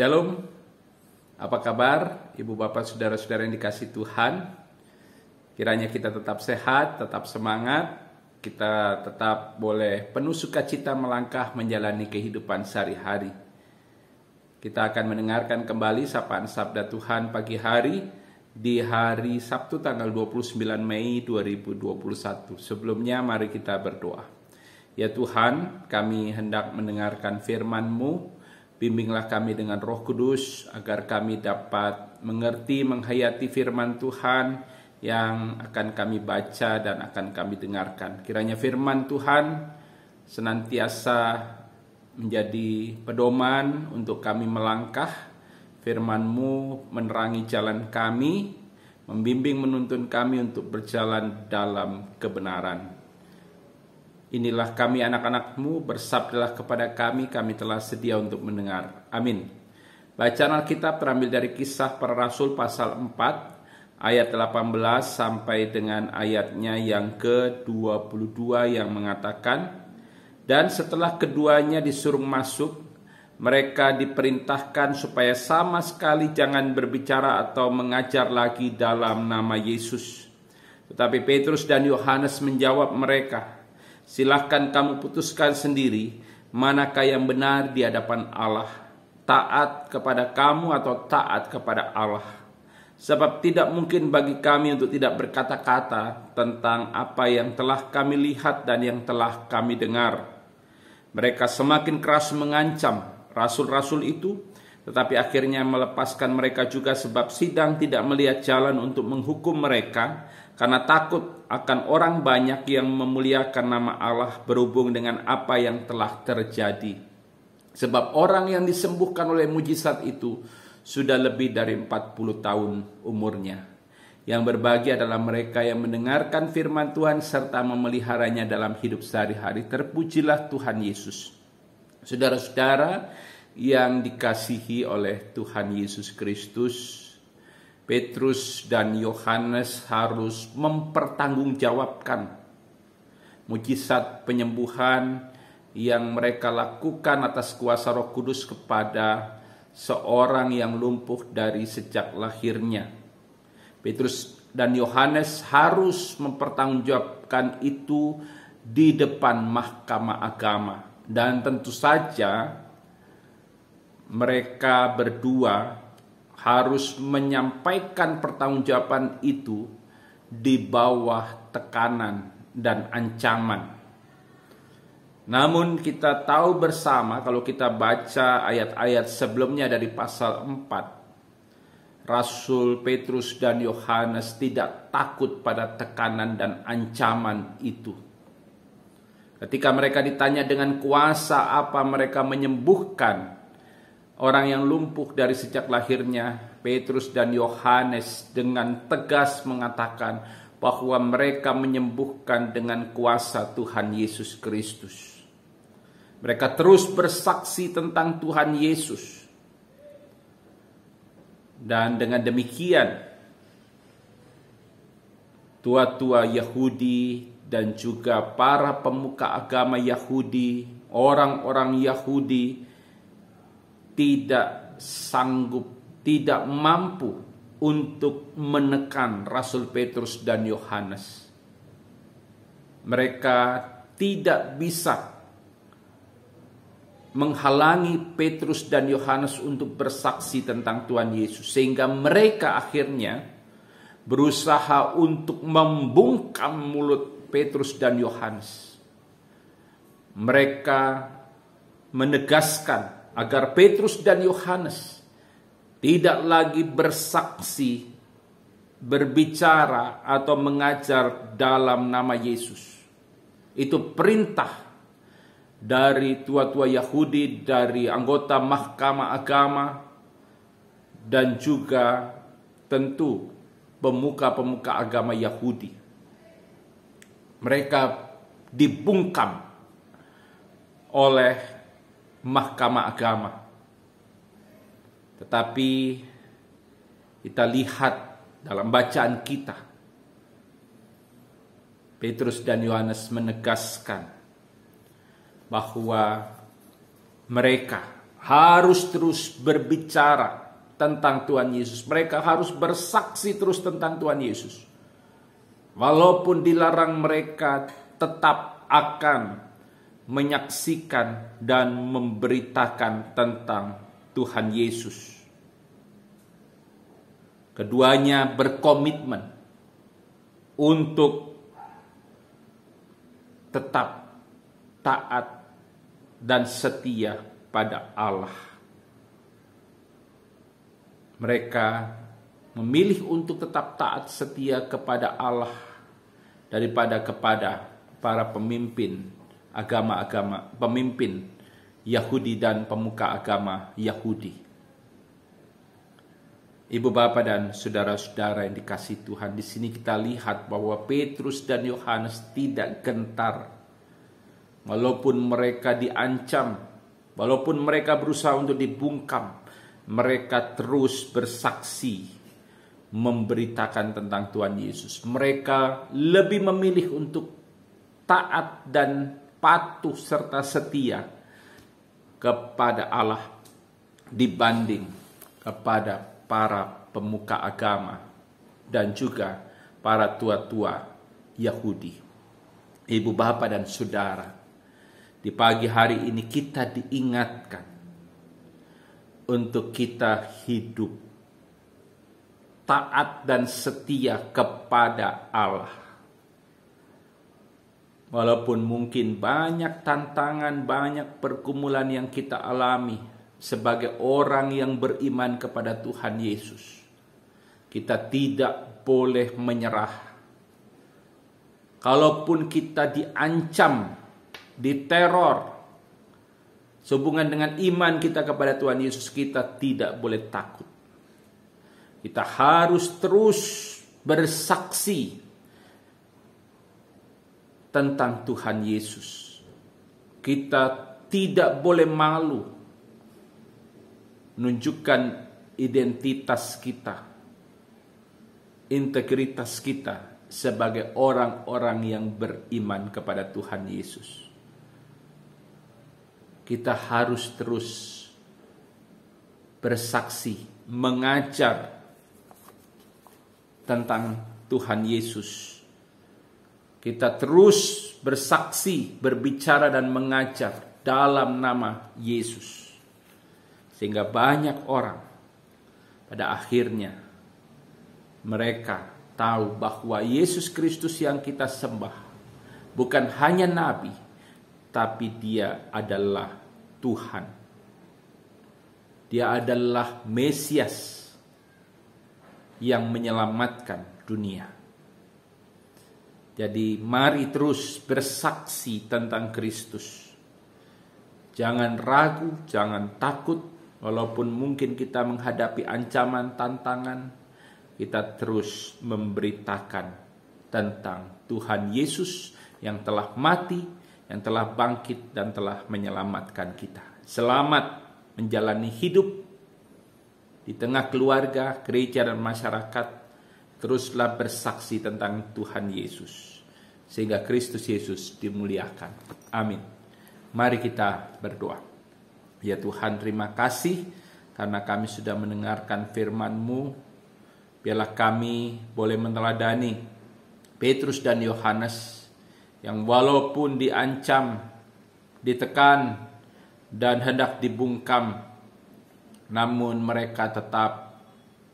Shalom, apa kabar ibu bapak saudara-saudara yang dikasih Tuhan? Kiranya kita tetap sehat, tetap semangat, kita tetap boleh penuh sukacita melangkah menjalani kehidupan sehari-hari. Kita akan mendengarkan kembali sapaan Sabda Tuhan pagi hari di hari Sabtu tanggal 29 Mei 2021. Sebelumnya mari kita berdoa. Ya Tuhan, kami hendak mendengarkan firman-Mu Bimbinglah kami dengan roh kudus agar kami dapat mengerti, menghayati firman Tuhan yang akan kami baca dan akan kami dengarkan. Kiranya firman Tuhan senantiasa menjadi pedoman untuk kami melangkah. Firman-Mu menerangi jalan kami, membimbing menuntun kami untuk berjalan dalam kebenaran. Inilah kami anak-anakmu, bersabdalah kepada kami, kami telah sedia untuk mendengar. Amin. Bacaan Alkitab terambil dari kisah para rasul pasal 4 ayat 18 sampai dengan ayatnya yang ke-22 yang mengatakan dan setelah keduanya disuruh masuk mereka diperintahkan supaya sama sekali jangan berbicara atau mengajar lagi dalam nama Yesus. Tetapi Petrus dan Yohanes menjawab mereka, Silahkan kamu putuskan sendiri manakah yang benar di hadapan Allah, taat kepada kamu atau taat kepada Allah. Sebab tidak mungkin bagi kami untuk tidak berkata-kata tentang apa yang telah kami lihat dan yang telah kami dengar. Mereka semakin keras mengancam rasul-rasul itu, tetapi akhirnya melepaskan mereka juga sebab sidang tidak melihat jalan untuk menghukum mereka karena takut akan orang banyak yang memuliakan nama Allah berhubung dengan apa yang telah terjadi. Sebab orang yang disembuhkan oleh mujizat itu sudah lebih dari 40 tahun umurnya. Yang berbahagia adalah mereka yang mendengarkan firman Tuhan serta memeliharanya dalam hidup sehari-hari. Terpujilah Tuhan Yesus. Saudara-saudara yang dikasihi oleh Tuhan Yesus Kristus, Petrus dan Yohanes harus mempertanggungjawabkan mujizat penyembuhan yang mereka lakukan atas kuasa Roh Kudus kepada seorang yang lumpuh dari sejak lahirnya. Petrus dan Yohanes harus mempertanggungjawabkan itu di depan mahkamah agama dan tentu saja mereka berdua harus menyampaikan pertanggungjawaban itu di bawah tekanan dan ancaman. Namun kita tahu bersama kalau kita baca ayat-ayat sebelumnya dari pasal 4 Rasul Petrus dan Yohanes tidak takut pada tekanan dan ancaman itu. Ketika mereka ditanya dengan kuasa apa mereka menyembuhkan orang yang lumpuh dari sejak lahirnya, Petrus dan Yohanes dengan tegas mengatakan bahwa mereka menyembuhkan dengan kuasa Tuhan Yesus Kristus. Mereka terus bersaksi tentang Tuhan Yesus. Dan dengan demikian, tua-tua Yahudi dan juga para pemuka agama Yahudi, orang-orang Yahudi, tidak sanggup, tidak mampu untuk menekan Rasul Petrus dan Yohanes. Mereka tidak bisa menghalangi Petrus dan Yohanes untuk bersaksi tentang Tuhan Yesus, sehingga mereka akhirnya berusaha untuk membungkam mulut Petrus dan Yohanes. Mereka menegaskan agar Petrus dan Yohanes tidak lagi bersaksi, berbicara, atau mengajar dalam nama Yesus. Itu perintah dari tua-tua Yahudi, dari anggota Mahkamah Agama, dan juga tentu pemuka-pemuka agama Yahudi. Mereka dibungkam oleh mahkamah agama. Tetapi kita lihat dalam bacaan kita, Petrus dan Yohanes menegaskan bahwa mereka harus terus berbicara tentang Tuhan Yesus. Mereka harus bersaksi terus tentang Tuhan Yesus. Walaupun dilarang mereka tetap akan menyaksikan dan memberitakan tentang Tuhan Yesus. Keduanya berkomitmen untuk tetap taat dan setia pada Allah. Mereka memilih untuk tetap taat setia kepada Allah daripada kepada para pemimpin agama-agama pemimpin Yahudi dan pemuka agama Yahudi. Ibu bapa dan saudara-saudara yang dikasih Tuhan, di sini kita lihat bahwa Petrus dan Yohanes tidak gentar. Walaupun mereka diancam, walaupun mereka berusaha untuk dibungkam, mereka terus bersaksi memberitakan tentang Tuhan Yesus. Mereka lebih memilih untuk taat dan patuh serta setia kepada Allah dibanding kepada para pemuka agama dan juga para tua-tua Yahudi. Ibu bapa dan saudara, di pagi hari ini kita diingatkan untuk kita hidup taat dan setia kepada Allah Walaupun mungkin banyak tantangan, banyak pergumulan yang kita alami sebagai orang yang beriman kepada Tuhan Yesus, kita tidak boleh menyerah. Kalaupun kita diancam, diteror, sehubungan dengan iman kita kepada Tuhan Yesus, kita tidak boleh takut. Kita harus terus bersaksi tentang Tuhan Yesus. Kita tidak boleh malu menunjukkan identitas kita, integritas kita sebagai orang-orang yang beriman kepada Tuhan Yesus. Kita harus terus bersaksi, mengajar tentang Tuhan Yesus kita terus bersaksi, berbicara dan mengajar dalam nama Yesus. Sehingga banyak orang pada akhirnya mereka tahu bahwa Yesus Kristus yang kita sembah bukan hanya nabi, tapi dia adalah Tuhan. Dia adalah Mesias yang menyelamatkan dunia. Jadi mari terus bersaksi tentang Kristus. Jangan ragu, jangan takut, walaupun mungkin kita menghadapi ancaman, tantangan, kita terus memberitakan tentang Tuhan Yesus yang telah mati, yang telah bangkit, dan telah menyelamatkan kita. Selamat menjalani hidup di tengah keluarga, gereja, dan masyarakat teruslah bersaksi tentang Tuhan Yesus sehingga Kristus Yesus dimuliakan. Amin. Mari kita berdoa. Ya Tuhan, terima kasih karena kami sudah mendengarkan firman-Mu. Biarlah kami boleh meneladani Petrus dan Yohanes yang walaupun diancam, ditekan, dan hendak dibungkam, namun mereka tetap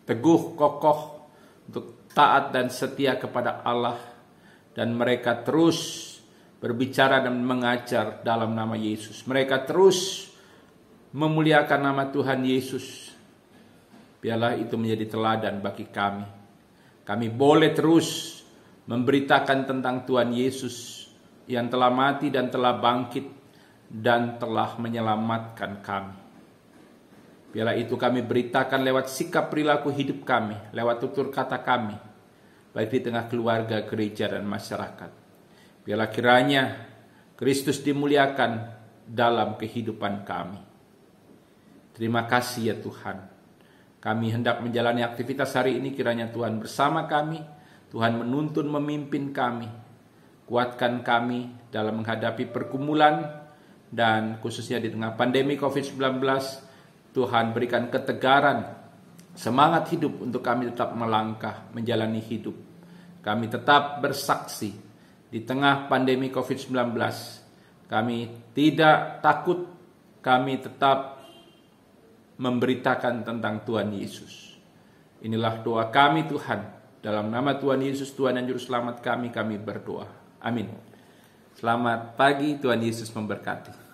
teguh kokoh untuk taat dan setia kepada Allah dan mereka terus berbicara dan mengajar dalam nama Yesus. Mereka terus memuliakan nama Tuhan Yesus. Biarlah itu menjadi teladan bagi kami. Kami boleh terus memberitakan tentang Tuhan Yesus yang telah mati dan telah bangkit dan telah menyelamatkan kami. Biarlah itu kami beritakan lewat sikap perilaku hidup kami, lewat tutur kata kami, baik di tengah keluarga, gereja, dan masyarakat. Biarlah kiranya Kristus dimuliakan dalam kehidupan kami. Terima kasih ya Tuhan. Kami hendak menjalani aktivitas hari ini kiranya Tuhan bersama kami, Tuhan menuntun memimpin kami, kuatkan kami dalam menghadapi pergumulan dan khususnya di tengah pandemi COVID-19, Tuhan berikan ketegaran, semangat hidup untuk kami tetap melangkah menjalani hidup kami tetap bersaksi di tengah pandemi COVID-19. Kami tidak takut, kami tetap memberitakan tentang Tuhan Yesus. Inilah doa kami Tuhan. Dalam nama Tuhan Yesus, Tuhan dan Juru Selamat kami, kami berdoa. Amin. Selamat pagi, Tuhan Yesus memberkati.